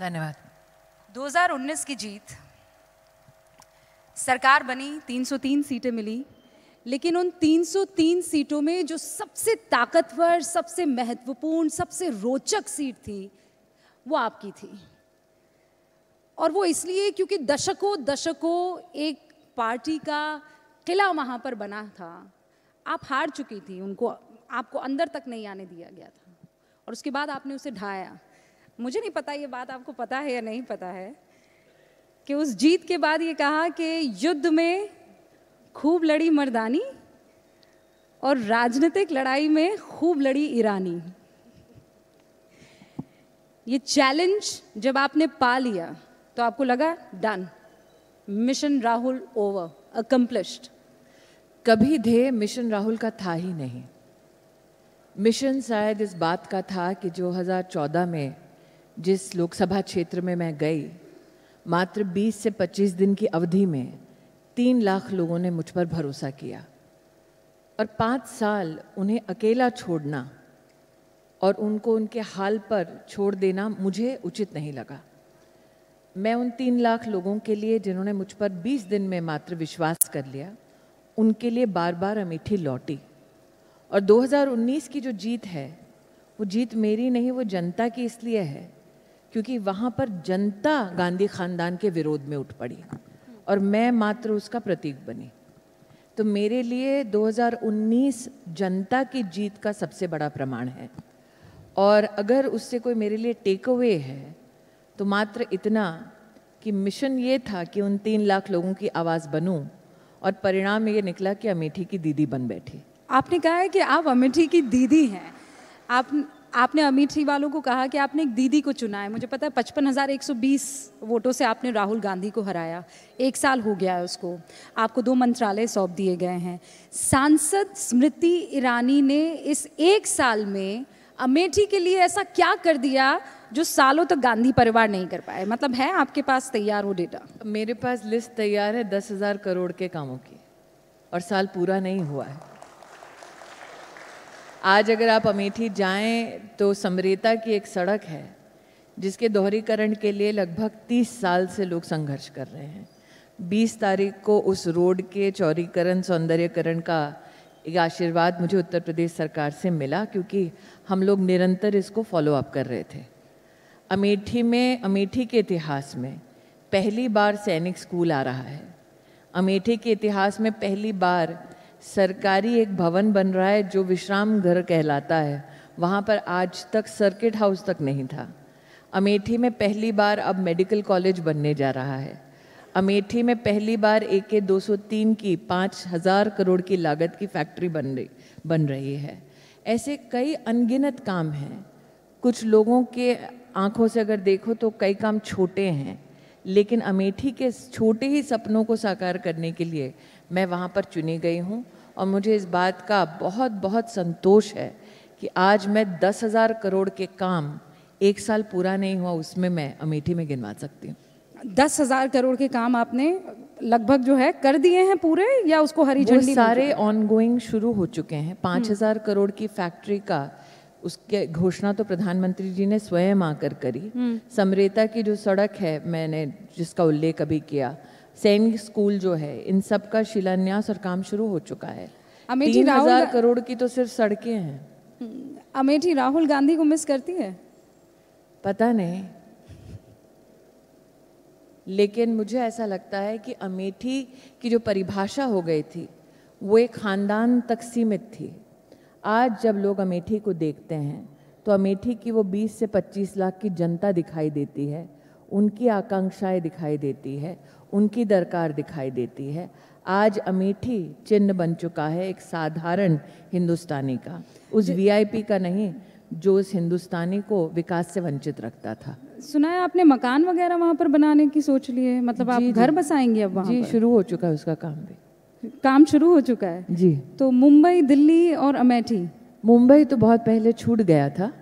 धन्यवाद 2019 की जीत सरकार बनी 303 सीटें मिली लेकिन उन 303 सीटों में जो सबसे ताकतवर सबसे महत्वपूर्ण सबसे रोचक सीट थी वो आपकी थी और वो इसलिए क्योंकि दशकों दशकों एक पार्टी का किला वहाँ पर बना था आप हार चुकी थी उनको आपको अंदर तक नहीं आने दिया गया था और उसके बाद आपने उसे ढाया मुझे नहीं पता ये बात आपको पता है या नहीं पता है कि उस जीत के बाद ये कहा कि युद्ध में खूब लड़ी मर्दानी और राजनीतिक लड़ाई में खूब लड़ी ईरानी ये चैलेंज जब आपने पा लिया तो आपको लगा done mission Rahul over accomplished कभी ध्येय मिशन राहुल का था ही नहीं मिशन शायद इस बात का था कि जो 2014 में जिस लोकसभा क्षेत्र में मैं गई मात्र 20 से 25 दिन की अवधि में तीन लाख लोगों ने मुझ पर भरोसा किया और पाँच साल उन्हें अकेला छोड़ना और उनको उनके हाल पर छोड़ देना मुझे उचित नहीं लगा मैं उन तीन लाख लोगों के लिए जिन्होंने मुझ पर 20 दिन में मात्र विश्वास कर लिया उनके लिए बार बार अमीठी लौटी और 2019 की जो जीत है वो जीत मेरी नहीं वो जनता की इसलिए है क्योंकि वहाँ पर जनता गांधी खानदान के विरोध में उठ पड़ी और मैं मात्र उसका प्रतीक बनी तो मेरे लिए 2019 जनता की जीत का सबसे बड़ा प्रमाण है और अगर उससे कोई मेरे लिए टेक अवे है तो मात्र इतना कि मिशन ये था कि उन तीन लाख लोगों की आवाज़ बनूं और परिणाम ये निकला कि अमेठी की दीदी बन बैठी आपने कहा है कि आप अमेठी की दीदी हैं आप आपने अमेठी वालों को कहा कि आपने एक दीदी को चुना है मुझे पता है पचपन हज़ार एक सौ बीस वोटों से आपने राहुल गांधी को हराया एक साल हो गया है उसको आपको दो मंत्रालय सौंप दिए गए हैं सांसद स्मृति ईरानी ने इस एक साल में अमेठी के लिए ऐसा क्या कर दिया जो सालों तक तो गांधी परिवार नहीं कर पाए मतलब है आपके पास तैयार वो डेटा मेरे पास लिस्ट तैयार है दस हज़ार करोड़ के कामों की और साल पूरा नहीं हुआ है आज अगर आप अमेठी जाएं तो समरेता की एक सड़क है जिसके दोहरीकरण के लिए लगभग 30 साल से लोग संघर्ष कर रहे हैं 20 तारीख को उस रोड के चौरीकरण सौंदर्यकरण का एक आशीर्वाद मुझे उत्तर प्रदेश सरकार से मिला क्योंकि हम लोग निरंतर इसको फॉलो अप कर रहे थे अमेठी में अमेठी के इतिहास में पहली बार सैनिक स्कूल आ रहा है अमेठी के इतिहास में पहली बार सरकारी एक भवन बन रहा है जो विश्राम घर कहलाता है वहाँ पर आज तक सर्किट हाउस तक नहीं था अमेठी में पहली बार अब मेडिकल कॉलेज बनने जा रहा है अमेठी में पहली बार ए के दो की पाँच हज़ार करोड़ की लागत की फैक्ट्री बन रही बन रही है ऐसे कई अनगिनत काम हैं कुछ लोगों के आंखों से अगर देखो तो कई काम छोटे हैं लेकिन अमेठी के छोटे ही सपनों को साकार करने के लिए मैं वहाँ पर चुनी गई हूँ और मुझे इस बात का बहुत बहुत संतोष है कि आज मैं दस हज़ार करोड़ के काम एक साल पूरा नहीं हुआ उसमें मैं अमेठी में गिनवा सकती हूँ दस हज़ार करोड़ के काम आपने लगभग जो है कर दिए हैं पूरे या उसको हरी झंडी सारे ऑनगोइंग शुरू हो चुके हैं पाँच हम्म। हज़ार करोड़ की फैक्ट्री का उसके घोषणा तो प्रधानमंत्री जी ने स्वयं आकर करी हम्म। समरेता की जो सड़क है मैंने जिसका उल्लेख अभी किया सैनिक स्कूल जो है इन सब का शिलान्यास और काम शुरू हो चुका है अमेठी हजार करोड़ की तो सिर्फ सड़कें हैं हम्म, अमेठी राहुल गांधी को मिस करती है पता नहीं लेकिन मुझे ऐसा लगता है कि अमेठी की जो परिभाषा हो गई थी वो एक ख़ानदान तक सीमित थी आज जब लोग अमेठी को देखते हैं तो अमेठी की वो 20 से 25 लाख की जनता दिखाई देती है उनकी आकांक्षाएं दिखाई देती है उनकी दरकार दिखाई देती है आज अमेठी चिन्ह बन चुका है एक साधारण हिंदुस्तानी का उस वीआईपी का नहीं जो उस हिंदुस्तानी को विकास से वंचित रखता था सुना है आपने मकान वगैरह वहाँ पर बनाने की सोच ली है मतलब आप घर बसाएंगे अब वहाँ जी शुरू हो चुका है उसका काम भी काम शुरू हो चुका है जी तो मुंबई दिल्ली और अमेठी मुंबई तो बहुत पहले छूट गया था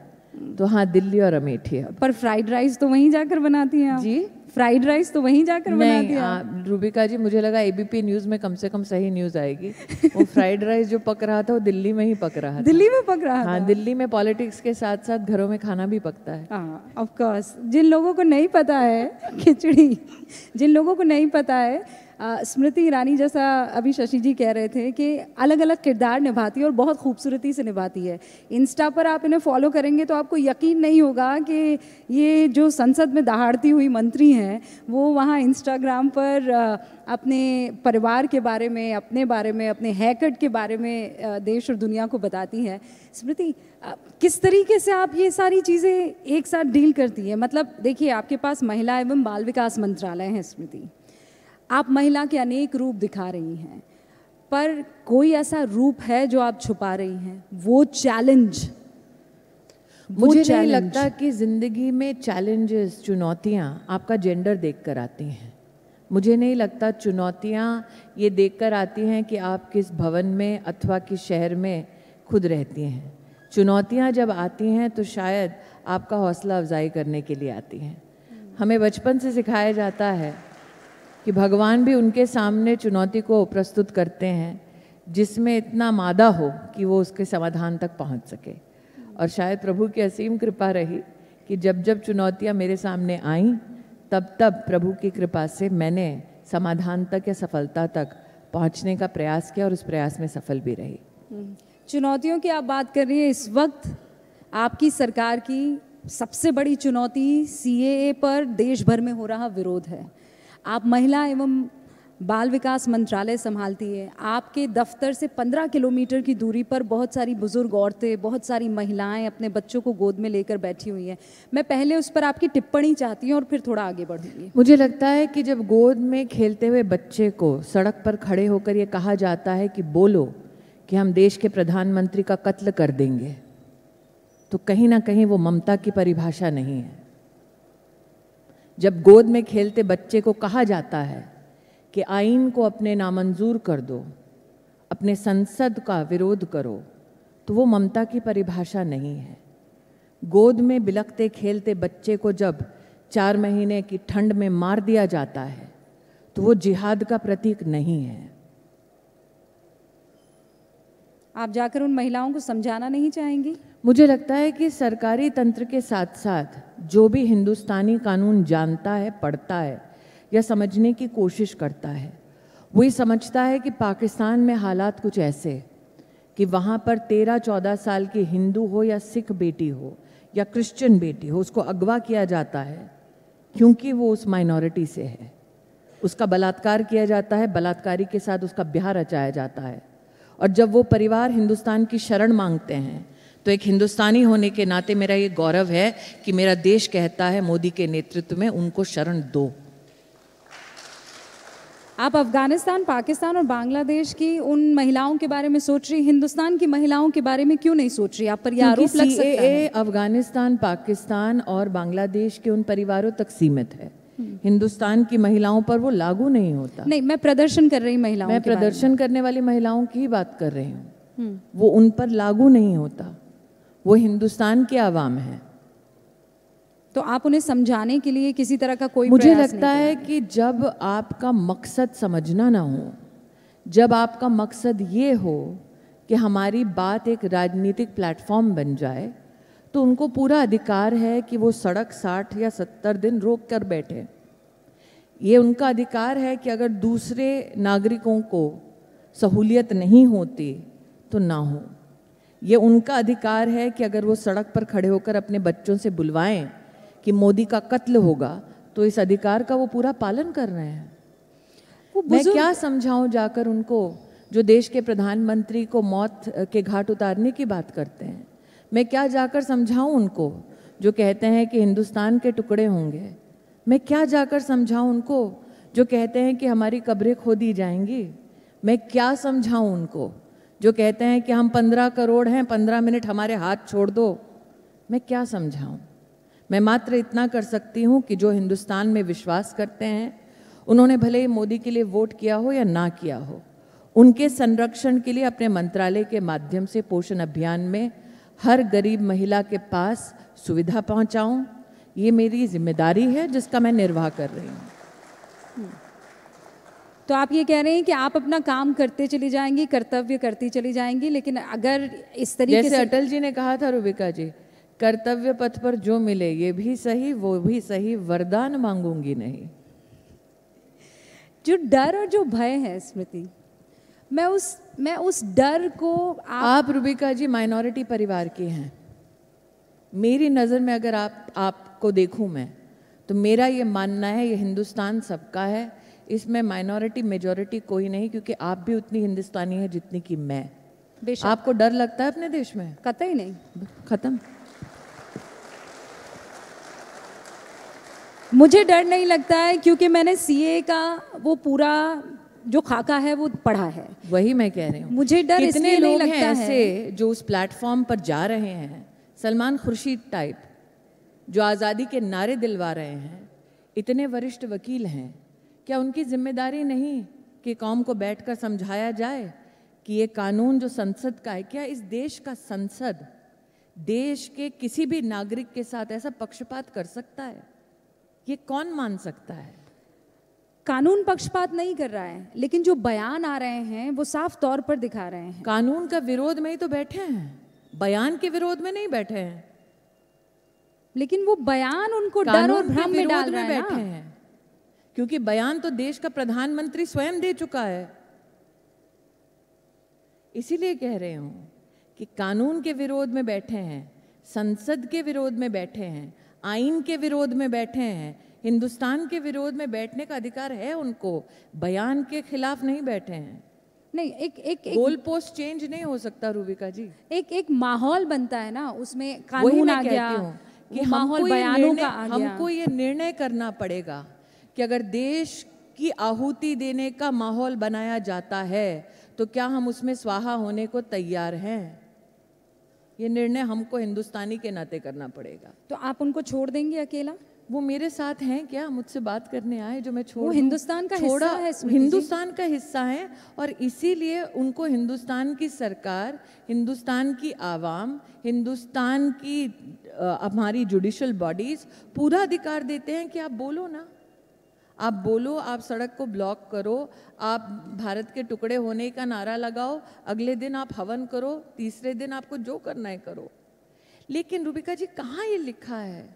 तो हाँ दिल्ली और अमेठी है पर फ्राइड राइस तो वहीं जाकर बनाती हैं आप जी फ्राइड राइस तो वहीं जाकर बना दिया हाँ, रूबिका जी मुझे लगा एबीपी न्यूज में कम से कम सही न्यूज आएगी वो फ्राइड राइस जो पक रहा था वो दिल्ली में ही पक रहा था दिल्ली में पक रहा हाँ दिल्ली में पॉलिटिक्स के साथ साथ घरों में खाना भी पकता है ऑफ हाँ, कोर्स जिन लोगों को नहीं पता है खिचड़ी जिन लोगों को नहीं पता है स्मृति ईरानी जैसा अभी शशि जी कह रहे थे कि अलग अलग किरदार निभाती है और बहुत खूबसूरती से निभाती है इंस्टा पर आप इन्हें फॉलो करेंगे तो आपको यकीन नहीं होगा कि ये जो संसद में दहाड़ती हुई मंत्री हैं वो वहाँ इंस्टाग्राम पर अपने परिवार के बारे में अपने बारे में अपने हैकट के बारे में देश और दुनिया को बताती हैं स्मृति किस तरीके से आप ये सारी चीज़ें एक साथ डील करती है मतलब देखिए आपके पास महिला एवं बाल विकास मंत्रालय है स्मृति आप महिला के अनेक रूप दिखा रही हैं पर कोई ऐसा रूप है जो आप छुपा रही हैं वो चैलेंज मुझे challenge. नहीं लगता कि ज़िंदगी में चैलेंजेस चुनौतियाँ आपका जेंडर देख कर आती हैं मुझे नहीं लगता चुनौतियाँ ये देख कर आती हैं कि आप किस भवन में अथवा किस शहर में खुद रहती हैं चुनौतियाँ जब आती हैं तो शायद आपका हौसला अफजाई करने के लिए आती हैं हमें बचपन से सिखाया जाता है कि भगवान भी उनके सामने चुनौती को प्रस्तुत करते हैं जिसमें इतना मादा हो कि वो उसके समाधान तक पहुंच सके और शायद प्रभु की असीम कृपा रही कि जब जब चुनौतियां मेरे सामने आईं तब तब प्रभु की कृपा से मैंने समाधान तक या सफलता तक पहुंचने का प्रयास किया और उस प्रयास में सफल भी रही हम्म। चुनौतियों की आप बात कर रही हैं इस वक्त आपकी सरकार की सबसे बड़ी चुनौती सी पर देश भर में हो रहा विरोध है आप महिला एवं बाल विकास मंत्रालय संभालती है आपके दफ्तर से 15 किलोमीटर की दूरी पर बहुत सारी बुज़ुर्ग औरतें बहुत सारी महिलाएं अपने बच्चों को गोद में लेकर बैठी हुई हैं मैं पहले उस पर आपकी टिप्पणी चाहती हूँ और फिर थोड़ा आगे बढ़ूंगी मुझे लगता है कि जब गोद में खेलते हुए बच्चे को सड़क पर खड़े होकर ये कहा जाता है कि बोलो कि हम देश के प्रधानमंत्री का कत्ल कर देंगे तो कहीं ना कहीं वो ममता की परिभाषा नहीं है जब गोद में खेलते बच्चे को कहा जाता है कि आइन को अपने नामंजूर कर दो अपने संसद का विरोध करो तो वो ममता की परिभाषा नहीं है गोद में बिलखते खेलते बच्चे को जब चार महीने की ठंड में मार दिया जाता है तो वो जिहाद का प्रतीक नहीं है आप जाकर उन महिलाओं को समझाना नहीं चाहेंगी मुझे लगता है कि सरकारी तंत्र के साथ साथ जो भी हिंदुस्तानी कानून जानता है पढ़ता है या समझने की कोशिश करता है वो ये समझता है कि पाकिस्तान में हालात कुछ ऐसे कि वहाँ पर तेरह चौदह साल की हिंदू हो या सिख बेटी हो या क्रिश्चियन बेटी हो उसको अगवा किया जाता है क्योंकि वो उस माइनॉरिटी से है उसका बलात्कार किया जाता है बलात्कारी के साथ उसका ब्याह रचाया जाता है और जब वो परिवार हिंदुस्तान की शरण मांगते हैं तो एक हिंदुस्तानी होने के नाते मेरा ये गौरव है कि मेरा देश कहता है मोदी के नेतृत्व में उनको शरण दो आप अफगानिस्तान पाकिस्तान और बांग्लादेश की उन महिलाओं के बारे में सोच रही हिंदुस्तान की महिलाओं के बारे में क्यों नहीं सोच रही आप पर यह आरोप लग सकता है अफगानिस्तान पाकिस्तान और बांग्लादेश के उन परिवारों तक सीमित है हिंदुस्तान की महिलाओं पर वो लागू नहीं होता नहीं मैं प्रदर्शन कर रही महिलाओं मैं प्रदर्शन करने वाली महिलाओं की ही बात कर रही हूँ हम्म। वो उन पर लागू नहीं होता वो हिंदुस्तान के आवाम है तो आप उन्हें समझाने के लिए किसी तरह का कोई मुझे लगता है कि जब आपका मकसद समझना ना हो जब आपका मकसद ये हो कि हमारी बात एक राजनीतिक प्लेटफॉर्म बन जाए तो उनको पूरा अधिकार है कि वो सड़क साठ या सत्तर दिन रोक कर बैठे ये उनका अधिकार है कि अगर दूसरे नागरिकों को सहूलियत नहीं होती तो ना हो ये उनका अधिकार है कि अगर वो सड़क पर खड़े होकर अपने बच्चों से बुलवाएं कि मोदी का कत्ल होगा तो इस अधिकार का वो पूरा पालन कर रहे हैं मैं क्या समझाऊं जाकर उनको जो देश के प्रधानमंत्री को मौत के घाट उतारने की बात करते हैं मैं क्या जाकर समझाऊं उनको जो कहते हैं कि हिंदुस्तान के टुकड़े होंगे मैं क्या जाकर समझाऊं उनको जो कहते हैं कि हमारी कब्रें खो दी जाएंगी मैं क्या समझाऊं उनको जो कहते हैं कि हम पंद्रह करोड़ हैं पंद्रह मिनट हमारे हाथ छोड़ दो मैं क्या समझाऊं मैं मात्र इतना कर सकती हूं कि जो हिंदुस्तान में विश्वास करते हैं उन्होंने भले ही मोदी के लिए वोट किया हो या ना किया हो उनके संरक्षण के लिए अपने मंत्रालय के माध्यम से पोषण अभियान में हर गरीब महिला के पास सुविधा पहुंचाऊं ये मेरी जिम्मेदारी है जिसका मैं निर्वाह कर रही हूं तो आप ये कह रहे हैं कि आप अपना काम करते चली जाएंगी कर्तव्य करती चली जाएंगी लेकिन अगर इस तरीके जैसे से अटल जी ने कहा था रूबिका जी कर्तव्य पथ पर जो मिले ये भी सही वो भी सही वरदान मांगूंगी नहीं जो डर और जो भय है स्मृति मैं उस मैं उस डर को आप, आप रूबिका जी माइनॉरिटी परिवार की हैं मेरी नज़र में अगर आप आपको देखूं मैं तो मेरा ये मानना है ये हिंदुस्तान सबका है इसमें माइनॉरिटी मेजोरिटी कोई नहीं क्योंकि आप भी उतनी हिंदुस्तानी है जितनी कि मैं आपको डर लगता है अपने देश में कतई नहीं खत्म मुझे डर नहीं लगता है क्योंकि मैंने सीए का वो पूरा जो खाका है वो पढ़ा है वही मैं कह रही हूँ मुझे डर कितने लोग नहीं लगता हैं ऐसे है। जो उस प्लेटफॉर्म पर जा रहे हैं सलमान खुर्शीद टाइप जो आज़ादी के नारे दिलवा रहे हैं इतने वरिष्ठ वकील हैं क्या उनकी जिम्मेदारी नहीं कि कौम को बैठकर समझाया जाए कि ये कानून जो संसद का है क्या इस देश का संसद देश के किसी भी नागरिक के साथ ऐसा पक्षपात कर सकता है ये कौन मान सकता है कानून पक्षपात नहीं कर रहा है लेकिन जो बयान आ रहे हैं वो साफ तौर पर दिखा रहे हैं कानून का विरोध में ही तो बैठे हैं बयान के विरोध में नहीं बैठे हैं लेकिन वो बयान उनको डर और भ्रम में डाल रहे बैठे हैं क्योंकि बयान तो देश का प्रधानमंत्री स्वयं दे चुका है इसीलिए कह रहे हूं कि कानून के विरोध में बैठे हैं संसद के विरोध में बैठे हैं आइन के विरोध में बैठे हैं हिंदुस्तान के विरोध में बैठने का अधिकार है उनको बयान के खिलाफ नहीं बैठे हैं नहीं एक एक, गोल पोस्ट चेंज नहीं हो सकता रूबिका जी एक एक माहौल बनता है ना उसमें कानून आ गया कि माहौल बयानों का आ गया हमको ये निर्णय करना पड़ेगा कि अगर देश की आहुति देने का माहौल बनाया जाता है तो क्या हम उसमें स्वाहा होने को तैयार हैं ये निर्णय हमको हिंदुस्तानी के नाते करना पड़ेगा तो आप उनको छोड़ देंगे अकेला वो मेरे साथ हैं क्या मुझसे बात करने आए जो मैं छोड़ वो हिंदुस्तान का हिस्सा है हिंदुस्तान का हिस्सा है और इसीलिए उनको हिंदुस्तान की सरकार हिंदुस्तान की आवाम हिंदुस्तान की हमारी जुडिशल बॉडीज़ पूरा अधिकार देते हैं कि आप बोलो ना आप बोलो आप सड़क को ब्लॉक करो आप भारत के टुकड़े होने का नारा लगाओ अगले दिन आप हवन करो तीसरे दिन आपको जो करना है करो लेकिन रूबिका जी कहाँ ये लिखा है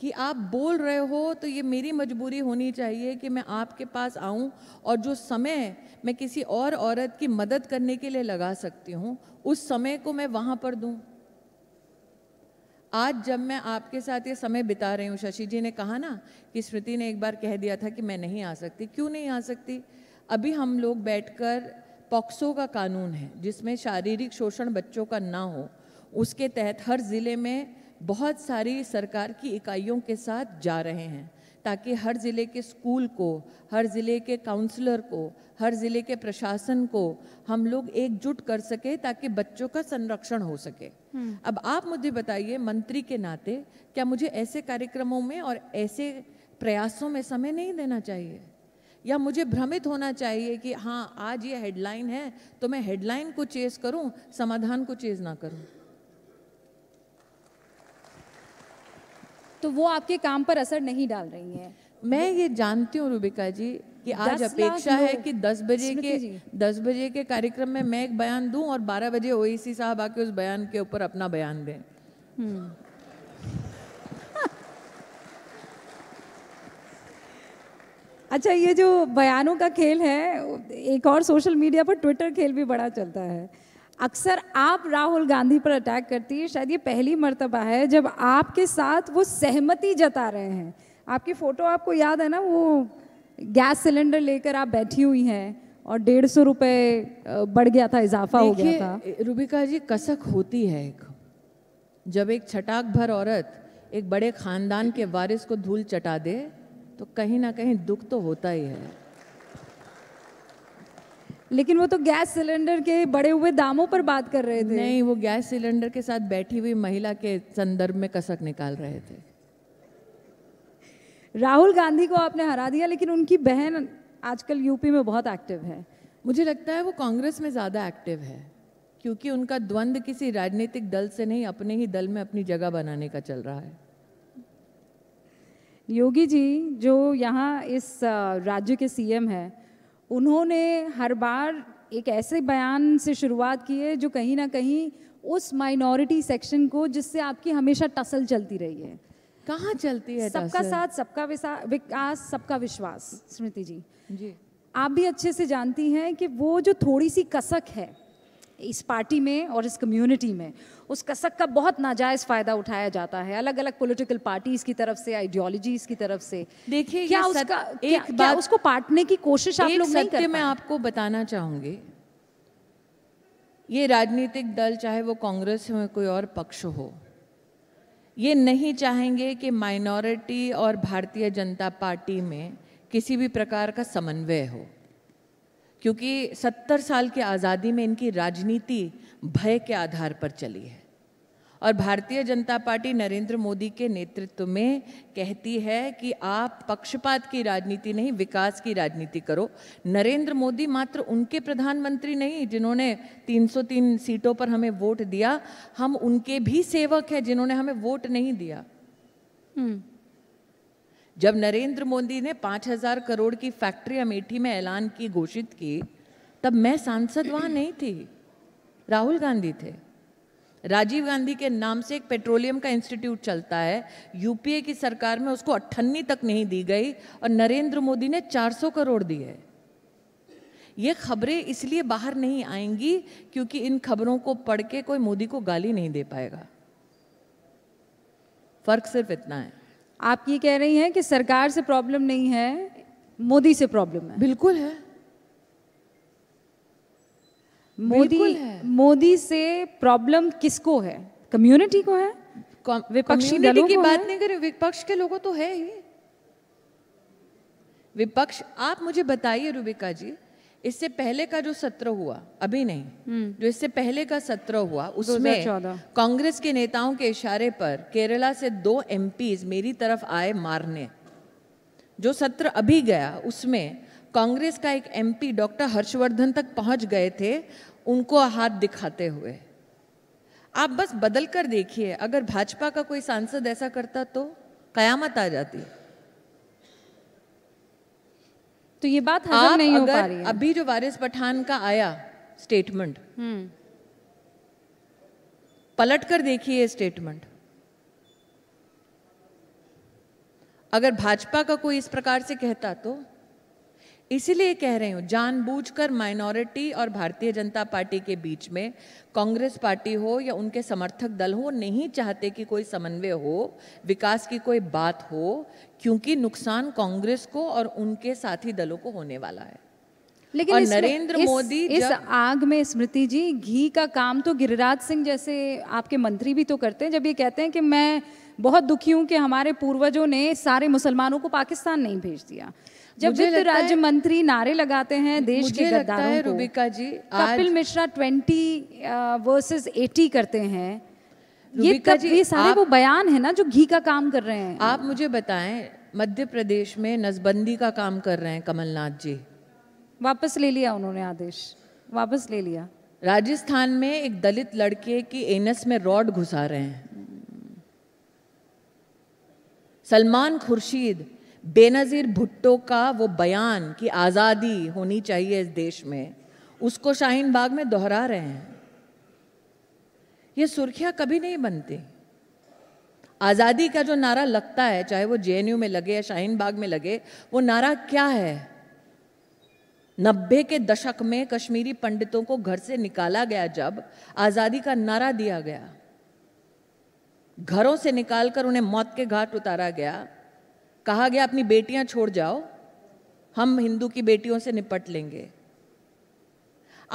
कि आप बोल रहे हो तो ये मेरी मजबूरी होनी चाहिए कि मैं आपके पास आऊं और जो समय मैं किसी और औरत की मदद करने के लिए लगा सकती हूँ उस समय को मैं वहाँ पर दूँ आज जब मैं आपके साथ ये समय बिता रही हूँ शशि जी ने कहा ना कि स्मृति ने एक बार कह दिया था कि मैं नहीं आ सकती क्यों नहीं आ सकती अभी हम लोग बैठकर पॉक्सो का कानून है जिसमें शारीरिक शोषण बच्चों का ना हो उसके तहत हर ज़िले में बहुत सारी सरकार की इकाइयों के साथ जा रहे हैं ताकि हर ज़िले के स्कूल को हर ज़िले के काउंसलर को हर ज़िले के प्रशासन को हम लोग एकजुट कर सके ताकि बच्चों का संरक्षण हो सके हम्म। अब आप मुझे बताइए मंत्री के नाते क्या मुझे ऐसे कार्यक्रमों में और ऐसे प्रयासों में समय नहीं देना चाहिए या मुझे भ्रमित होना चाहिए कि हाँ आज ये हेडलाइन है तो मैं हेडलाइन को चेस करूँ समाधान को चेस ना करूँ तो वो आपके काम पर असर नहीं डाल रही हैं मैं ये जानती हूँ रूबिका जी कि आज अपेक्षा है कि 10 बजे के 10 बजे के कार्यक्रम में मैं एक बयान दूं और 12 बजे ओईसी साहब आके उस बयान के ऊपर अपना बयान दें हम्म। अच्छा ये जो बयानों का खेल है एक और सोशल मीडिया पर ट्विटर खेल भी बड़ा चलता है अक्सर आप राहुल गांधी पर अटैक करती है शायद ये पहली मरतबा है जब आपके साथ वो सहमति जता रहे हैं आपकी फ़ोटो आपको याद है ना वो गैस सिलेंडर लेकर आप बैठी हुई हैं और डेढ़ सौ रुपये बढ़ गया था इजाफा हो गया था रूबिका जी कसक होती है एक जब एक छटाक भर औरत एक बड़े खानदान के वारिस को धूल चटा दे तो कहीं ना कहीं दुख तो होता ही है लेकिन वो तो गैस सिलेंडर के बढ़े हुए दामों पर बात कर रहे थे नहीं वो गैस सिलेंडर के साथ बैठी हुई महिला के संदर्भ में कसक निकाल रहे थे राहुल गांधी को आपने हरा दिया लेकिन उनकी बहन आजकल यूपी में बहुत एक्टिव है मुझे लगता है वो कांग्रेस में ज़्यादा एक्टिव है क्योंकि उनका द्वंद किसी राजनीतिक दल से नहीं अपने ही दल में अपनी जगह बनाने का चल रहा है योगी जी जो यहाँ इस राज्य के सीएम हैं उन्होंने हर बार एक ऐसे बयान से शुरुआत की है जो कहीं ना कहीं उस माइनॉरिटी सेक्शन को जिससे आपकी हमेशा टसल चलती रही है कहाँ चलती है सबका साथ सबका विकास सबका विश्वास स्मृति जी जी आप भी अच्छे से जानती हैं कि वो जो थोड़ी सी कसक है इस पार्टी में और इस कम्युनिटी में उस कसक का बहुत नाजायज फ़ायदा उठाया जाता है अलग अलग पॉलिटिकल पार्टीज की तरफ से आइडियोलॉजीज की तरफ से देखिए क्या उसका एक क्या, बात, उसको पाटने की कोशिश आप लोग नहीं करते मैं आपको बताना चाहूंगी ये राजनीतिक दल चाहे वो कांग्रेस हो कोई और पक्ष हो ये नहीं चाहेंगे कि माइनॉरिटी और भारतीय जनता पार्टी में किसी भी प्रकार का समन्वय हो क्योंकि सत्तर साल की आज़ादी में इनकी राजनीति भय के आधार पर चली है और भारतीय जनता पार्टी नरेंद्र मोदी के नेतृत्व में कहती है कि आप पक्षपात की राजनीति नहीं विकास की राजनीति करो नरेंद्र मोदी मात्र उनके प्रधानमंत्री नहीं जिन्होंने 303 सीटों पर हमें वोट दिया हम उनके भी सेवक हैं जिन्होंने हमें वोट नहीं दिया हम्म। जब नरेंद्र मोदी ने 5000 करोड़ की फैक्ट्री अमेठी में ऐलान की घोषित की तब मैं सांसद वहाँ नहीं थी राहुल गांधी थे राजीव गांधी के नाम से एक पेट्रोलियम का इंस्टीट्यूट चलता है यूपीए की सरकार में उसको अट्ठन्नी तक नहीं दी गई और नरेंद्र मोदी ने 400 करोड़ दिए ये खबरें इसलिए बाहर नहीं आएंगी क्योंकि इन खबरों को पढ़ के कोई मोदी को गाली नहीं दे पाएगा फर्क सिर्फ इतना है आप ये कह रही हैं कि सरकार से प्रॉब्लम नहीं है मोदी से प्रॉब्लम है बिल्कुल है मोदी मोदी से प्रॉब्लम किसको है कम्युनिटी को है विपक्षी दलों की बात नहीं करें विपक्ष के लोगों तो है ही विपक्ष आप मुझे बताइए रूबिका जी इससे पहले का जो सत्र हुआ अभी नहीं हम्म। जो इससे पहले का सत्र हुआ उसमें कांग्रेस के नेताओं के इशारे पर केरला से दो एम मेरी तरफ आए मारने जो सत्र अभी गया उसमें कांग्रेस का एक एमपी डॉक्टर हर्षवर्धन तक पहुंच गए थे उनको हाथ दिखाते हुए आप बस बदल कर देखिए अगर भाजपा का कोई सांसद ऐसा करता तो कयामत आ जाती है तो ये बात हजम नहीं हो पा रही है। अभी जो वारिस पठान का आया स्टेटमेंट हम्म। पलट कर देखिए स्टेटमेंट अगर भाजपा का कोई इस प्रकार से कहता तो इसीलिए कह रही हूँ जानबूझकर माइनॉरिटी और भारतीय जनता पार्टी के बीच में कांग्रेस पार्टी हो या उनके समर्थक दल हो नहीं चाहते कि कोई समन्वय हो विकास की कोई बात हो क्योंकि नुकसान कांग्रेस को और उनके साथी दलों को होने वाला है लेकिन और नरेंद्र मोदी इस, आग में स्मृति जी घी का काम तो गिरिराज सिंह जैसे आपके मंत्री भी तो करते हैं जब ये कहते हैं कि मैं बहुत दुखी हूं कि हमारे पूर्वजों ने सारे मुसलमानों को पाकिस्तान नहीं भेज दिया जब वित्त राज्य मंत्री नारे लगाते हैं देश मुझे के लगता है Rubika ji Kapil Mishra twenty versus eighty करते हैं ये कब, ये सारे वो बयान है ना जो घी का काम कर रहे हैं आप मुझे बताएं मध्य प्रदेश में नसबंदी का काम कर रहे हैं कमलनाथ जी वापस ले लिया उन्होंने आदेश वापस ले लिया राजस्थान में एक दलित लड़के की एनस में रॉड घुसा रहे हैं सलमान खुर्शीद बेनज़ीर भुट्टो का वो बयान कि आज़ादी होनी चाहिए इस देश में उसको शाहीन बाग में दोहरा रहे हैं ये सुर्खियां कभी नहीं बनती आज़ादी का जो नारा लगता है चाहे वो जे में लगे या शाहीन बाग में लगे वो नारा क्या है नब्बे के दशक में कश्मीरी पंडितों को घर से निकाला गया जब आज़ादी का नारा दिया गया घरों से निकालकर उन्हें मौत के घाट उतारा गया कहा गया अपनी बेटियां छोड़ जाओ हम हिंदू की बेटियों से निपट लेंगे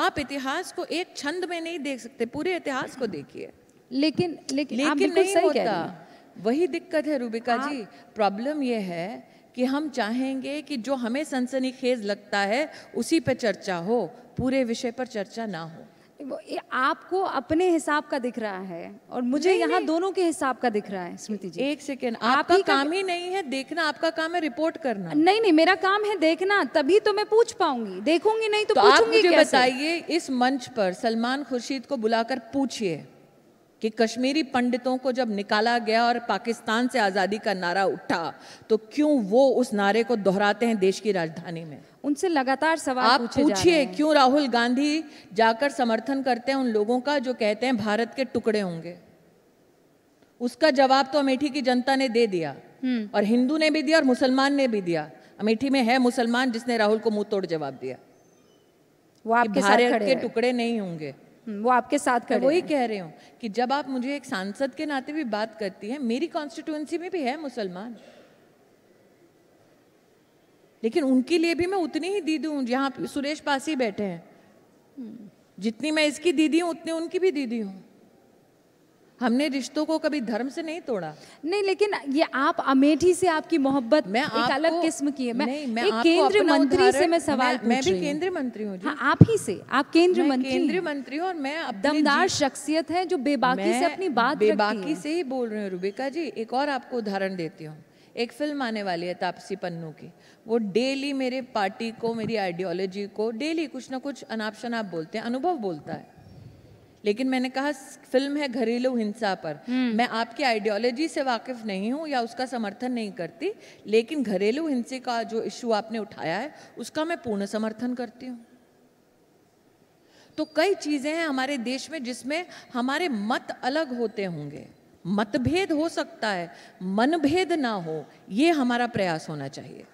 आप इतिहास को एक छंद में नहीं देख सकते पूरे इतिहास को देखिए लेकिन लेकिन, लेकिन नहीं सही होता वही दिक्कत है रूबिका आप... जी प्रॉब्लम यह है कि हम चाहेंगे कि जो हमें सनसनीखेज लगता है उसी पर चर्चा हो पूरे विषय पर चर्चा ना हो आपको अपने हिसाब का दिख रहा है और मुझे यहाँ दोनों के हिसाब का दिख रहा है स्मृति जी एक सेकेंड आपका काम ही नहीं है देखना आपका काम है रिपोर्ट करना नहीं नहीं मेरा काम है देखना तभी तो मैं पूछ पाऊंगी देखूंगी नहीं तो, तो आप मुझे बताइए इस मंच पर सलमान खुर्शीद को बुलाकर पूछिए कि कश्मीरी पंडितों को जब निकाला गया और पाकिस्तान से आज़ादी का नारा उठा तो क्यों वो उस नारे को दोहराते हैं देश की राजधानी में उनसे लगातार सवाल आप पूछिए क्यों राहुल गांधी जाकर समर्थन करते हैं उन लोगों का जो कहते हैं भारत के टुकड़े होंगे उसका जवाब तो अमेठी की जनता ने दे दिया हम्म। और हिंदू ने भी दिया और मुसलमान ने भी दिया अमेठी में है मुसलमान जिसने राहुल को मुंह तोड़ जवाब दिया वो आपके भारत साथ के टुकड़े नहीं होंगे हम्म, वो आपके साथ खड़े वही कह रहे हो कि जब आप मुझे एक सांसद के नाते भी बात करती हैं मेरी कॉन्स्टिट्यूंसी में भी है मुसलमान लेकिन उनके लिए भी मैं उतनी ही दीदी हूँ जहाँ सुरेश पास ही बैठे हैं जितनी मैं इसकी दीदी हूँ उतनी उनकी भी दीदी हूँ हमने रिश्तों को कभी धर्म से नहीं तोड़ा नहीं लेकिन ये आप अमेठी से आपकी मोहब्बत मैं एक अलग किस्म की है मैं, मैं एक केंद्रीय मंत्री से मैं सवाल मैं, मैं भी केंद्रीय मंत्री हूँ हाँ, आप ही से आप केंद्रीय मंत्री केंद्रीय मंत्री हूँ और मैं दमदार शख्सियत है जो बेबाकी से अपनी बात बेबाकी से ही बोल रही हूँ रूबिका जी एक और आपको उदाहरण देती हूँ एक फिल्म आने वाली है तापसी पन्नू की वो डेली मेरे पार्टी को मेरी आइडियोलॉजी को डेली कुछ ना कुछ अनाप शनाप बोलते हैं अनुभव बोलता है लेकिन मैंने कहा फिल्म है घरेलू हिंसा पर हम्म। मैं आपकी आइडियोलॉजी से वाकिफ नहीं हूँ या उसका समर्थन नहीं करती लेकिन घरेलू हिंसे का जो इश्यू आपने उठाया है उसका मैं पूर्ण समर्थन करती हूँ तो कई चीज़ें हैं हमारे देश में जिसमें हमारे मत अलग होते होंगे मतभेद हो सकता है मनभेद ना हो ये हमारा प्रयास होना चाहिए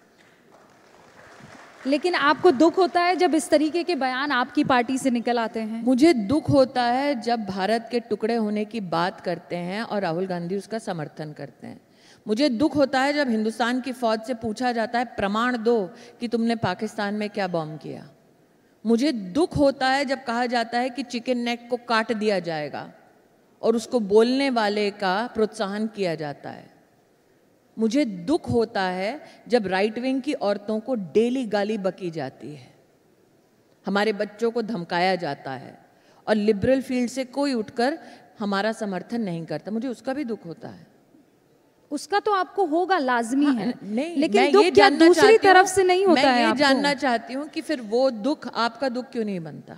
लेकिन आपको दुख होता है जब इस तरीके के बयान आपकी पार्टी से निकल आते हैं मुझे दुख होता है जब भारत के टुकड़े होने की बात करते हैं और राहुल गांधी उसका समर्थन करते हैं मुझे दुख होता है जब हिंदुस्तान की फौज से पूछा जाता है प्रमाण दो कि तुमने पाकिस्तान में क्या बॉम्ब किया मुझे दुख होता है जब कहा जाता है कि चिकन नेक को काट दिया जाएगा और उसको बोलने वाले का प्रोत्साहन किया जाता है मुझे दुख होता है जब राइट विंग की औरतों को डेली गाली बकी जाती है हमारे बच्चों को धमकाया जाता है और लिबरल फील्ड से कोई उठकर हमारा समर्थन नहीं करता मुझे उसका भी दुख होता है उसका तो आपको होगा लाजमी हाँ, है नहीं लेकिन दुख क्या दूसरी तरफ से नहीं होता मैं है ये जानना चाहती हूँ कि फिर वो दुख आपका दुख क्यों नहीं बनता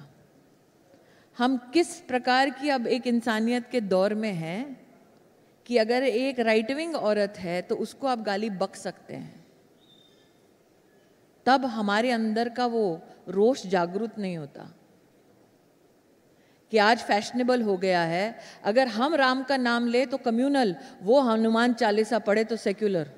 हम किस प्रकार की अब एक इंसानियत के दौर में हैं कि अगर एक राइट विंग औरत है तो उसको आप गाली बक सकते हैं तब हमारे अंदर का वो रोष जागरूक नहीं होता कि आज फैशनेबल हो गया है अगर हम राम का नाम ले तो कम्युनल वो हनुमान चालीसा पढ़े तो सेक्युलर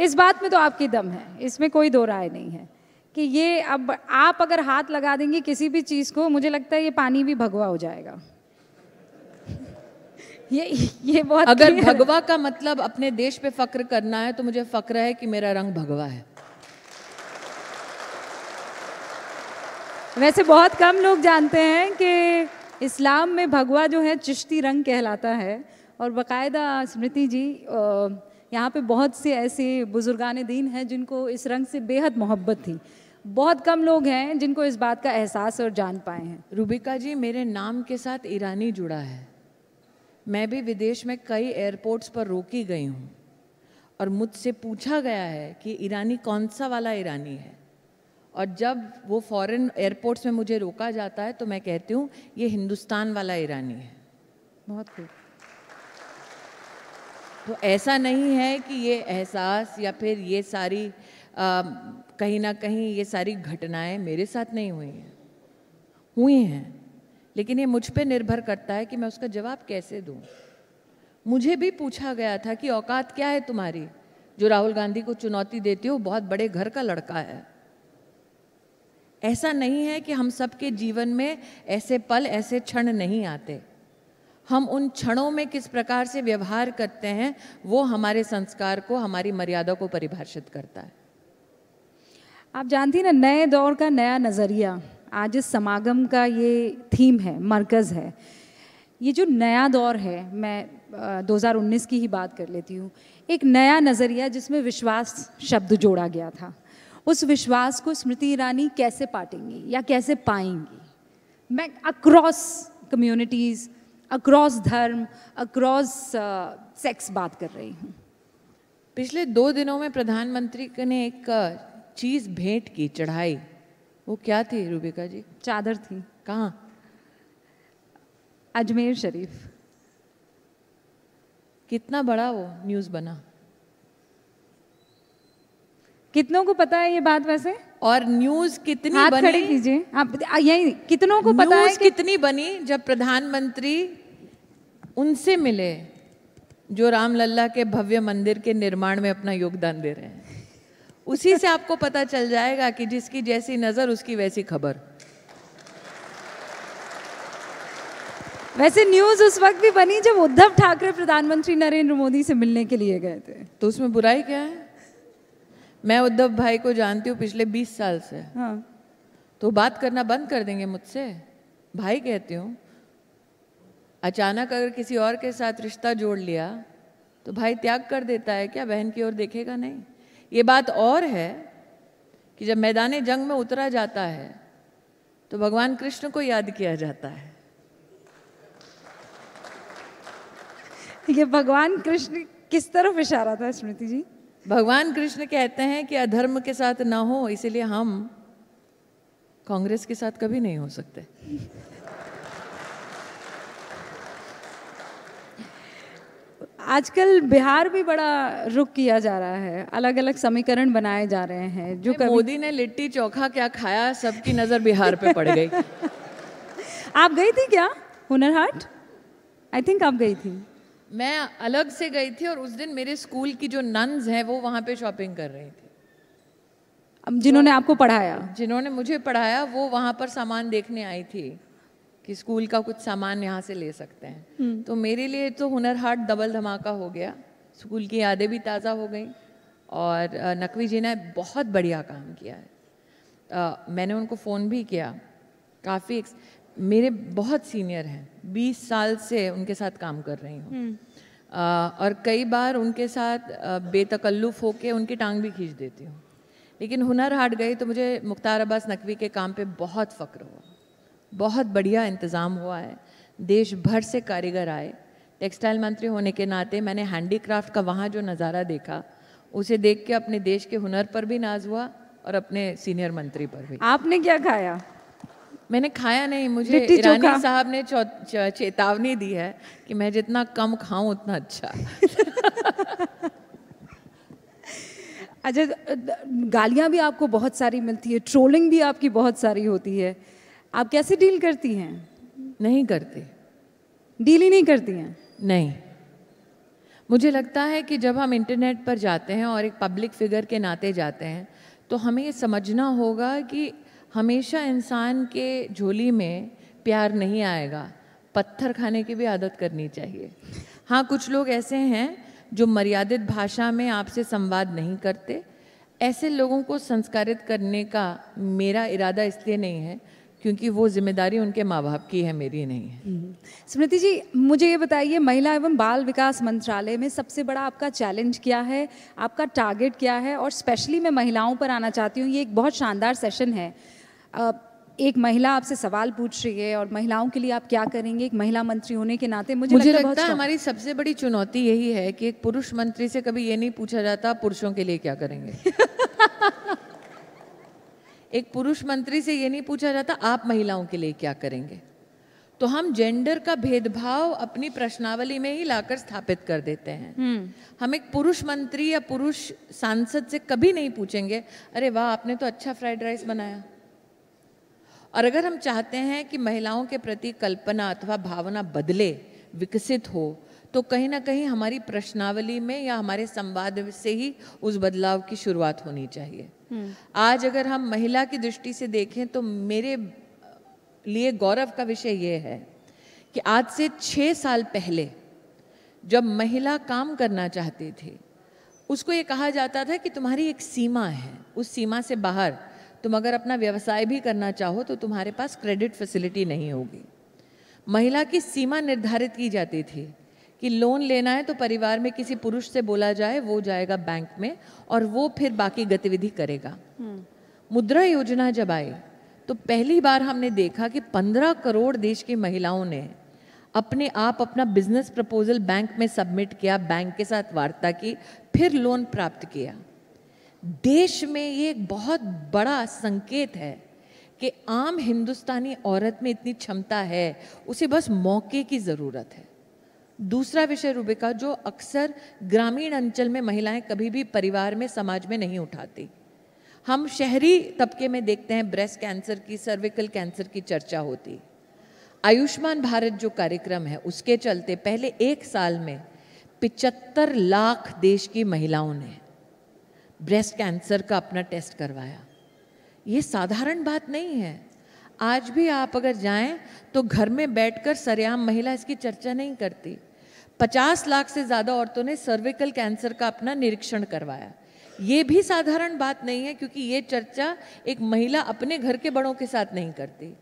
इस बात में तो आपकी दम है इसमें कोई दो राय नहीं है कि ये अब आप अगर हाथ लगा देंगे किसी भी चीज़ को मुझे लगता है ये पानी भी भगवा हो जाएगा ये ये बहुत अगर भगवा का मतलब अपने देश पे फक्र करना है तो मुझे फक्र है कि मेरा रंग भगवा है वैसे बहुत कम लोग जानते हैं कि इस्लाम में भगवा जो है चिश्ती रंग कहलाता है और बकायदा स्मृति जी आ, यहाँ पे बहुत से ऐसे बुजुर्गान दीन हैं जिनको इस रंग से बेहद मोहब्बत थी बहुत कम लोग हैं जिनको इस बात का एहसास और जान पाए हैं रूबिका जी मेरे नाम के साथ ईरानी जुड़ा है मैं भी विदेश में कई एयरपोर्ट्स पर रोकी गई हूँ और मुझसे पूछा गया है कि ईरानी कौन सा वाला ईरानी है और जब वो फॉरेन एयरपोर्ट्स में मुझे रोका जाता है तो मैं कहती हूँ ये हिंदुस्तान वाला ईरानी है बहुत खूब तो ऐसा नहीं है कि ये एहसास या फिर ये सारी आ, कहीं ना कहीं ये सारी घटनाएं मेरे साथ नहीं हुई हैं हुई हैं लेकिन ये मुझ पर निर्भर करता है कि मैं उसका जवाब कैसे दूँ मुझे भी पूछा गया था कि औकात क्या है तुम्हारी जो राहुल गांधी को चुनौती देती हो बहुत बड़े घर का लड़का है ऐसा नहीं है कि हम सबके जीवन में ऐसे पल ऐसे क्षण नहीं आते हम उन क्षणों में किस प्रकार से व्यवहार करते हैं वो हमारे संस्कार को हमारी मर्यादा को परिभाषित करता है आप जानती ना नए दौर का नया नज़रिया आज इस समागम का ये थीम है मरकज़ है ये जो नया दौर है मैं 2019 की ही बात कर लेती हूँ एक नया नज़रिया जिसमें विश्वास शब्द जोड़ा गया था उस विश्वास को स्मृति ईरानी कैसे पाटेंगी या कैसे पाएंगी मैं अक्रॉस कम्युनिटीज़ अक्रॉस धर्म अक्रॉस सेक्स बात कर रही हूँ पिछले दो दिनों में प्रधानमंत्री ने एक चीज़ भेंट की चढ़ाई वो क्या थी रूबिका जी चादर थी कहाँ अजमेर शरीफ कितना बड़ा वो न्यूज़ बना कितनों को पता है ये बात वैसे और न्यूज कितनी हाथ बनी खड़े कीजिए आप यही कितनों को पता है कि... कितनी बनी जब प्रधानमंत्री उनसे मिले जो रामलला के भव्य मंदिर के निर्माण में अपना योगदान दे रहे हैं उसी से आपको पता चल जाएगा कि जिसकी जैसी नज़र उसकी वैसी खबर वैसे न्यूज उस वक्त भी बनी जब उद्धव ठाकरे प्रधानमंत्री नरेंद्र मोदी से मिलने के लिए गए थे तो उसमें बुराई क्या है मैं उद्धव भाई को जानती हूँ पिछले 20 साल से हाँ। तो बात करना बंद कर देंगे मुझसे भाई कहती हूँ अचानक अगर किसी और के साथ रिश्ता जोड़ लिया तो भाई त्याग कर देता है क्या बहन की ओर देखेगा नहीं ये बात और है कि जब मैदान जंग में उतरा जाता है तो भगवान कृष्ण को याद किया जाता है ये भगवान कृष्ण किस तरफ इशारा था स्मृति जी भगवान कृष्ण कहते हैं कि अधर्म के साथ ना हो इसीलिए हम कांग्रेस के साथ कभी नहीं हो सकते आजकल बिहार भी बड़ा रुक किया जा रहा है अलग अलग समीकरण बनाए जा रहे हैं जो मोदी ने लिट्टी चोखा क्या खाया सबकी नज़र बिहार पे पड़ गई आप गई थी क्या हुनर हाट आई थिंक आप गई थी मैं अलग से गई थी और उस दिन मेरे स्कूल की जो नन्स हैं वो वहाँ पे शॉपिंग कर रही थी जिन्होंने आपको पढ़ाया जिन्होंने मुझे पढ़ाया वो वहाँ पर सामान देखने आई थी कि स्कूल का कुछ सामान यहाँ से ले सकते हैं हम्म। तो मेरे लिए तो हुनर हाट डबल धमाका हो गया स्कूल की यादें भी ताज़ा हो गई और नकवी जी ने बहुत बढ़िया काम किया है आ, मैंने उनको फ़ोन भी किया काफ़ी मेरे बहुत सीनियर हैं 20 साल से उनके साथ काम कर रही हूँ हम्म। और कई बार उनके साथ बेतकल्लुफ़ होके उनकी टांग भी खींच देती हूँ लेकिन हुनर हाट गई तो मुझे मुख्तार अब्बास नकवी के काम पे बहुत फ़क्र हुआ बहुत बढ़िया इंतज़ाम हुआ है देश भर से कारीगर आए टेक्सटाइल मंत्री होने के नाते मैंने हैंडीक्राफ्ट का वहाँ जो नज़ारा देखा उसे देख के अपने देश के हुनर पर भी नाज हुआ और अपने सीनियर मंत्री पर भी आपने क्या खाया मैंने खाया नहीं मुझे ईरानी साहब ने चेतावनी दी है कि मैं जितना कम खाऊं उतना अच्छा अच्छा गालियाँ भी आपको बहुत सारी मिलती है ट्रोलिंग भी आपकी बहुत सारी होती है आप कैसे डील करती हैं नहीं करती डील ही नहीं करती हैं नहीं मुझे लगता है कि जब हम इंटरनेट पर जाते हैं और एक पब्लिक फिगर के नाते जाते हैं तो हमें ये समझना होगा कि हमेशा इंसान के झोली में प्यार नहीं आएगा पत्थर खाने की भी आदत करनी चाहिए हाँ कुछ लोग ऐसे हैं जो मर्यादित भाषा में आपसे संवाद नहीं करते ऐसे लोगों को संस्कारित करने का मेरा इरादा इसलिए नहीं है क्योंकि वो जिम्मेदारी उनके माँ बाप की है मेरी नहीं है हम्म। स्मृति जी मुझे ये बताइए महिला एवं बाल विकास मंत्रालय में सबसे बड़ा आपका चैलेंज क्या है आपका टारगेट क्या है और स्पेशली मैं महिलाओं पर आना चाहती हूँ ये एक बहुत शानदार सेशन है एक महिला आपसे सवाल पूछ रही है और महिलाओं के लिए आप क्या करेंगे एक महिला मंत्री होने के नाते मुझे, मुझे लगता, लगता है हमारी सबसे बड़ी चुनौती यही है कि एक पुरुष मंत्री से कभी ये नहीं पूछा जाता पुरुषों के लिए क्या करेंगे एक पुरुष मंत्री से ये नहीं पूछा जाता आप महिलाओं के लिए क्या करेंगे तो हम जेंडर का भेदभाव अपनी प्रश्नावली में ही लाकर स्थापित कर देते हैं हम्म। हम एक पुरुष मंत्री या पुरुष सांसद से कभी नहीं पूछेंगे अरे वाह आपने तो अच्छा फ्राइड राइस बनाया और अगर हम चाहते हैं कि महिलाओं के प्रति कल्पना अथवा भावना बदले विकसित हो तो कहीं ना कहीं हमारी प्रश्नावली में या हमारे संवाद से ही उस बदलाव की शुरुआत होनी चाहिए हम्म। आज अगर हम महिला की दृष्टि से देखें तो मेरे लिए गौरव का विषय यह है कि आज से छः साल पहले जब महिला काम करना चाहती थी उसको ये कहा जाता था कि तुम्हारी एक सीमा है उस सीमा से बाहर तुम अगर अपना व्यवसाय भी करना चाहो तो तुम्हारे पास क्रेडिट फैसिलिटी नहीं होगी महिला की सीमा निर्धारित की जाती थी कि लोन लेना है तो परिवार में किसी पुरुष से बोला जाए वो जाएगा बैंक में और वो फिर बाकी गतिविधि करेगा हम्म। मुद्रा योजना जब आई तो पहली बार हमने देखा कि पंद्रह करोड़ देश की महिलाओं ने अपने आप अपना बिजनेस प्रपोजल बैंक में सबमिट किया बैंक के साथ वार्ता की फिर लोन प्राप्त किया देश में ये एक बहुत बड़ा संकेत है कि आम हिंदुस्तानी औरत में इतनी क्षमता है उसे बस मौके की ज़रूरत है दूसरा विषय रूबिका जो अक्सर ग्रामीण अंचल में महिलाएं कभी भी परिवार में समाज में नहीं उठाती हम शहरी तबके में देखते हैं ब्रेस्ट कैंसर की सर्विकल कैंसर की चर्चा होती आयुष्मान भारत जो कार्यक्रम है उसके चलते पहले एक साल में पिचहत्तर लाख देश की महिलाओं ने ब्रेस्ट कैंसर का अपना टेस्ट करवाया ये साधारण बात नहीं है आज भी आप अगर जाएं तो घर में बैठकर सरेआम महिला इसकी चर्चा नहीं करती 50 लाख से ज़्यादा औरतों ने सर्विकल कैंसर का अपना निरीक्षण करवाया ये भी साधारण बात नहीं है क्योंकि ये चर्चा एक महिला अपने घर के बड़ों के साथ नहीं करती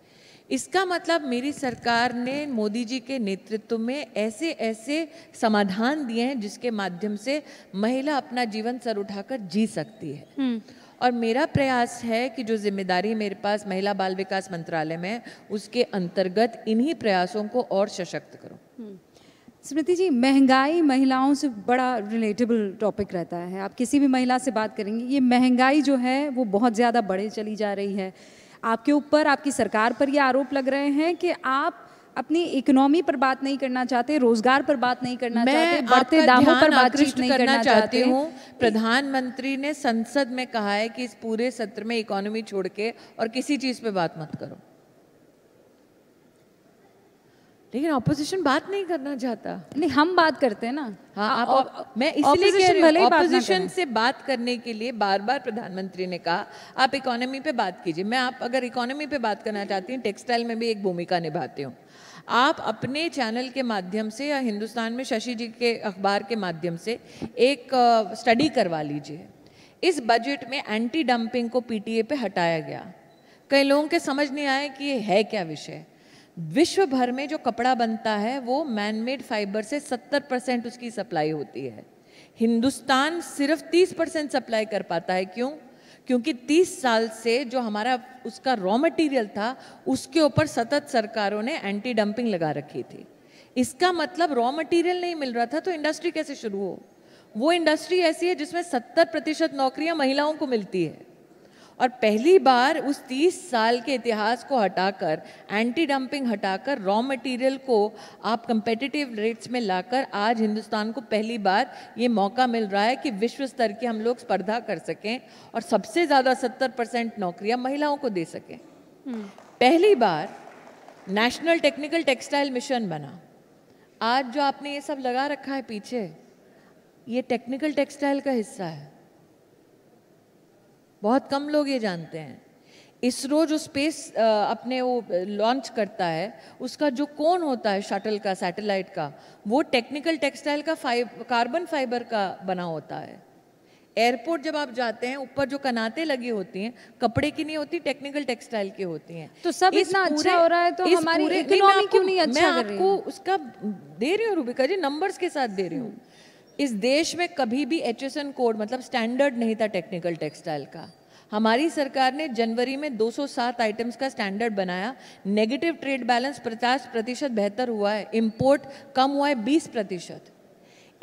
इसका मतलब मेरी सरकार ने मोदी जी के नेतृत्व में ऐसे ऐसे समाधान दिए हैं जिसके माध्यम से महिला अपना जीवन सर उठाकर जी सकती है हम्म। और मेरा प्रयास है कि जो जिम्मेदारी मेरे पास महिला बाल विकास मंत्रालय में उसके अंतर्गत इन्हीं प्रयासों को और सशक्त करो हम्म। स्मृति जी महंगाई महिलाओं से बड़ा रिलेटेबल टॉपिक रहता है आप किसी भी महिला से बात करेंगे ये महंगाई जो है वो बहुत ज़्यादा बढ़े चली जा रही है आपके ऊपर आपकी सरकार पर ये आरोप लग रहे हैं कि आप अपनी इकोनॉमी पर बात नहीं करना चाहते रोजगार पर बात नहीं करना चाहते दामों पर बात नहीं करना चाहती हूँ प्रधानमंत्री ने संसद में कहा है कि इस पूरे सत्र में इकोनॉमी छोड़ के और किसी चीज पे बात मत करो लेकिन ऑपोजिशन बात नहीं करना चाहता नहीं हम बात करते हैं ना हाँ आप, आप, आप मैं इसलिए ऑपोजिशन से बात करने के लिए बार बार प्रधानमंत्री ने कहा आप इकोनॉमी पे बात कीजिए मैं आप अगर इकोनॉमी पे बात करना चाहती हूँ टेक्सटाइल में भी एक भूमिका निभाती हूँ आप अपने चैनल के माध्यम से या हिंदुस्तान में शशि जी के अखबार के माध्यम से एक स्टडी करवा लीजिए इस बजट में एंटी डंपिंग को पीटीए पे हटाया गया कई लोगों के समझ नहीं आए कि ये है क्या विषय विश्व भर में जो कपड़ा बनता है वो मैनमेड फाइबर से 70 परसेंट उसकी सप्लाई होती है हिंदुस्तान सिर्फ 30 परसेंट सप्लाई कर पाता है क्यों क्योंकि 30 साल से जो हमारा उसका रॉ मटेरियल था उसके ऊपर सतत सरकारों ने एंटी डंपिंग लगा रखी थी इसका मतलब रॉ मटेरियल नहीं मिल रहा था तो इंडस्ट्री कैसे शुरू हो वो इंडस्ट्री ऐसी है जिसमें 70 प्रतिशत नौकरियां महिलाओं को मिलती है और पहली बार उस 30 साल के इतिहास को हटाकर एंटी डंपिंग हटाकर रॉ मटेरियल को आप कंपेटिटिव रेट्स में लाकर आज हिंदुस्तान को पहली बार ये मौका मिल रहा है कि विश्व स्तर की हम लोग स्पर्धा कर सकें और सबसे ज़्यादा 70 परसेंट नौकरियाँ महिलाओं को दे सकें हम्म। पहली बार नेशनल टेक्निकल टेक्सटाइल मिशन बना आज जो आपने ये सब लगा रखा है पीछे ये टेक्निकल टेक्सटाइल का हिस्सा है बहुत कम लोग ये जानते हैं इसरो जो स्पेस अपने वो लॉन्च करता है उसका जो कोन होता है शटल का सैटेलाइट का वो टेक्निकल टेक्सटाइल का फाइब कार्बन फाइबर का बना होता है एयरपोर्ट जब आप जाते हैं ऊपर जो कनाते लगी होती हैं कपड़े की नहीं होती टेक्निकल टेक्सटाइल की होती हैं तो सब इतना अच्छा हो रहा है तो हमारी इकोनॉमी क्यों नहीं अच्छा मैं आपको उसका दे रही हूँ रूबिका जी नंबर्स के साथ दे रही हूँ इस देश में कभी भी एच कोड मतलब स्टैंडर्ड नहीं था टेक्निकल टेक्सटाइल का हमारी सरकार ने जनवरी में 207 आइटम्स का स्टैंडर्ड बनाया नेगेटिव ट्रेड बैलेंस 50 प्रतिशत बेहतर हुआ है इंपोर्ट कम हुआ है 20 प्रतिशत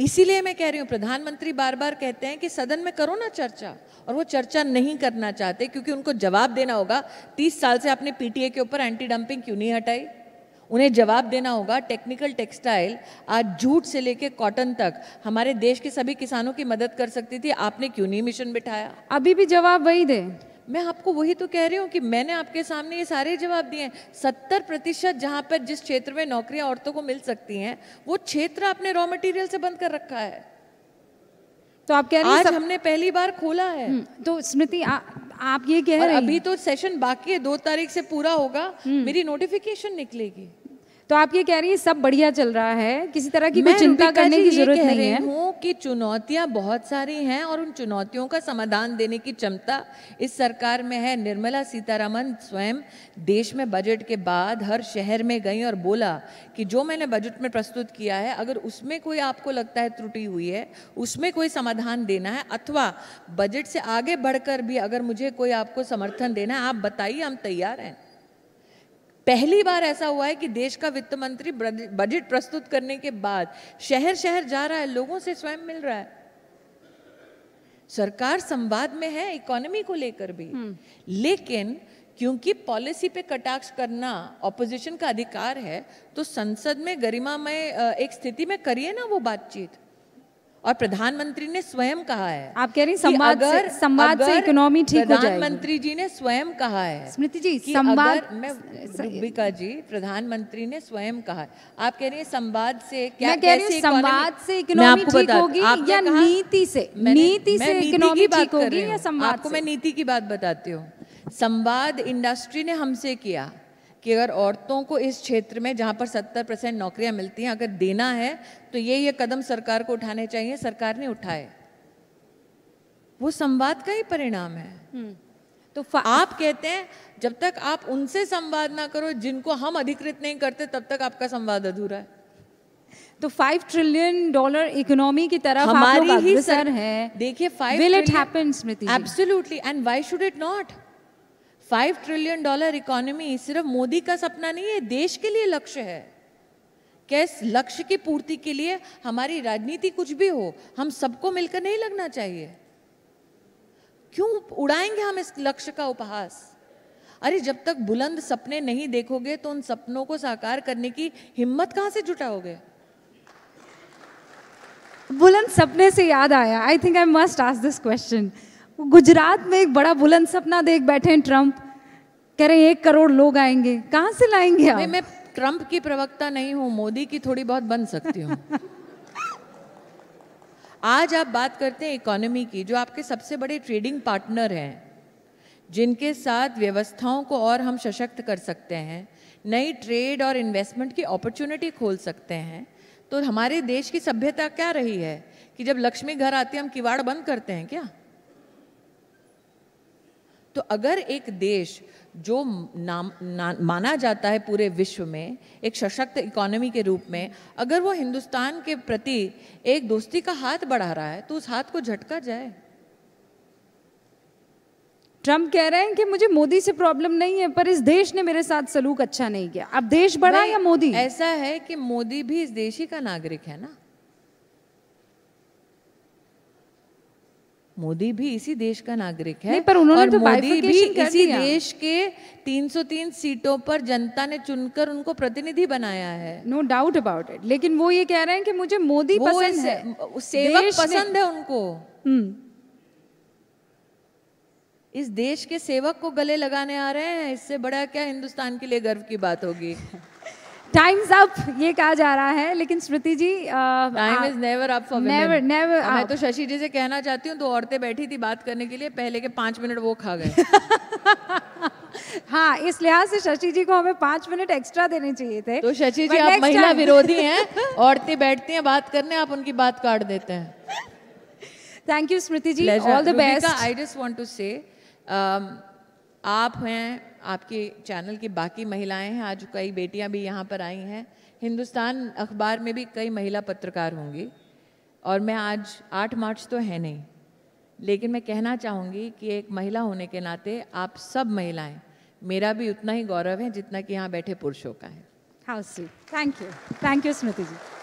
इसीलिए मैं कह रही हूँ प्रधानमंत्री बार बार कहते हैं कि सदन में करो ना चर्चा और वो चर्चा नहीं करना चाहते क्योंकि उनको जवाब देना होगा तीस साल से आपने पीटीए के ऊपर एंटी डंपिंग क्यों नहीं हटाई उन्हें जवाब देना होगा टेक्निकल टेक्सटाइल आज जूट से लेकर कॉटन तक हमारे देश के सभी किसानों की मदद कर सकती थी आपने क्यों नहीं मिशन बिठाया अभी भी जवाब वही दे मैं आपको वही तो कह रही हूँ कि मैंने आपके सामने ये सारे जवाब दिए हैं सत्तर प्रतिशत जहाँ पर जिस क्षेत्र में नौकरियाँ औरतों को मिल सकती हैं वो क्षेत्र आपने रॉ मटेरियल से बंद कर रखा है तो आप कह रहे हैं आज सब... हमने पहली बार खोला है हम्म, तो स्मृति आप ये कह रहे हैं अभी तो सेशन बाकी है दो तारीख से पूरा होगा हम्म। मेरी नोटिफिकेशन निकलेगी तो आप ये कह रही है सब बढ़िया चल रहा है किसी तरह की कोई चिंता करने की जरूरत नहीं है हूँ कि चुनौतियां बहुत सारी हैं और उन चुनौतियों का समाधान देने की क्षमता इस सरकार में है निर्मला सीतारामन स्वयं देश में बजट के बाद हर शहर में गई और बोला कि जो मैंने बजट में प्रस्तुत किया है अगर उसमें कोई आपको लगता है त्रुटि हुई है उसमें कोई समाधान देना है अथवा बजट से आगे बढ़कर भी अगर मुझे कोई आपको समर्थन देना है आप बताइए हम तैयार हैं पहली बार ऐसा हुआ है कि देश का वित्त मंत्री बजट प्रस्तुत करने के बाद शहर शहर जा रहा है लोगों से स्वयं मिल रहा है सरकार संवाद में है इकोनॉमी को लेकर भी हम्म। लेकिन क्योंकि पॉलिसी पे कटाक्ष करना ऑपोजिशन का अधिकार है तो संसद में गरिमामय एक स्थिति में करिए ना वो बातचीत और प्रधानमंत्री ने स्वयं कहा है आप कह रही संवाद अगर से, संवाद से इकोनॉमी ठीक हो जाएगी प्रधानमंत्री जी ने स्वयं कहा है स्मृति जी संवाद मैं रूबिका जी प्रधानमंत्री ने स्वयं कहा है आप कह रही है संवाद से क्या मैं कह रही संवाद से इकोनॉमी ठीक होगी या नीति से नीति से इकोनॉमी ठीक होगी या संवाद आपको मैं नीति की बात बताती हूँ संवाद इंडस्ट्री ने हमसे किया कि अगर औरतों को इस क्षेत्र में जहाँ पर 70 परसेंट नौकरियाँ मिलती हैं अगर देना है तो ये ये कदम सरकार को उठाने चाहिए सरकार ने उठाए वो संवाद का ही परिणाम है हम्म। तो आप कहते हैं जब तक आप उनसे संवाद ना करो जिनको हम अधिकृत नहीं करते तब तक आपका संवाद अधूरा है तो फाइव ट्रिलियन डॉलर इकोनॉमी की तरफ हमारी ही सर है देखिए five will it happen Smriti absolutely and why should it not five trillion dollar economy सिर्फ मोदी का सपना नहीं है देश के लिए लक्ष्य है कैस लक्ष्य की पूर्ति के लिए हमारी राजनीति कुछ भी हो हम सबको मिलकर नहीं लगना चाहिए क्यों उड़ाएंगे हम इस लक्ष्य का उपहास अरे जब तक बुलंद सपने नहीं देखोगे तो उन सपनों को साकार करने की हिम्मत कहाँ से जुटाओगे बुलंद सपने से याद आया I think I must ask this question Gujarat में एक बड़ा बुलंद सपना देख बैठे हैं ट्रंप कह रहे हैं एक करोड़ लोग आएंगे कहाँ से लाएंगे आप? मैं, मैं ट्रंप की प्रवक्ता नहीं हूँ मोदी की थोड़ी बहुत बन सकती हूँ आज आप बात करते हैं इकोनॉमी की जो आपके सबसे बड़े ट्रेडिंग पार्टनर हैं जिनके साथ व्यवस्थाओं को और हम सशक्त कर सकते हैं नई ट्रेड और इन्वेस्टमेंट की अपॉर्चुनिटी खोल सकते हैं तो हमारे देश की सभ्यता क्या रही है कि जब लक्ष्मी घर आती है हम किवाड़ बंद करते हैं क्या तो अगर एक देश जो नाम ना, माना जाता है पूरे विश्व में एक सशक्त इकोनॉमी के रूप में अगर वो हिंदुस्तान के प्रति एक दोस्ती का हाथ बढ़ा रहा है तो उस हाथ को झटका जाए ट्रंप कह रहे हैं कि मुझे मोदी से प्रॉब्लम नहीं है पर इस देश ने मेरे साथ सलूक अच्छा नहीं किया अब देश बड़ा या मोदी ऐसा है कि मोदी भी इस देश ही का नागरिक है ना मोदी भी इसी देश का नागरिक है पर उन्होंने और तो मोदी भी इसी देश के 303 सीटों पर जनता ने चुनकर उनको प्रतिनिधि बनाया है नो डाउट अबाउट इट लेकिन वो ये कह रहे हैं कि मुझे मोदी पसंद है सेवक पसंद है उनको हम्म। इस देश के सेवक को गले लगाने आ रहे हैं इससे बड़ा क्या हिंदुस्तान के लिए गर्व की बात होगी टाइम्स अप ये कहा जा रहा है लेकिन Smriti ji time is never up for never never मैं तो शशि जी से कहना चाहती हूँ दो औरतें बैठी थी बात करने के लिए पहले के पाँच मिनट वो खा गए हाँ इस लिहाज से शशि जी को हमें पांच मिनट एक्स्ट्रा देने चाहिए थे तो शशि जी आप महिला विरोधी हैं औरतें बैठती हैं बात करने आप उनकी बात काट देते हैं thank you Smriti ji all the best I just want to say आप हैं आपके चैनल की बाकी महिलाएं हैं आज कई बेटियां भी यहाँ पर आई हैं हिंदुस्तान अखबार में भी कई महिला पत्रकार होंगी और मैं आज आठ मार्च तो है नहीं लेकिन मैं कहना चाहूँगी कि एक महिला होने के नाते आप सब महिलाएं मेरा भी उतना ही गौरव है जितना कि यहाँ बैठे पुरुषों का है how sweet thank you thank you Smriti ji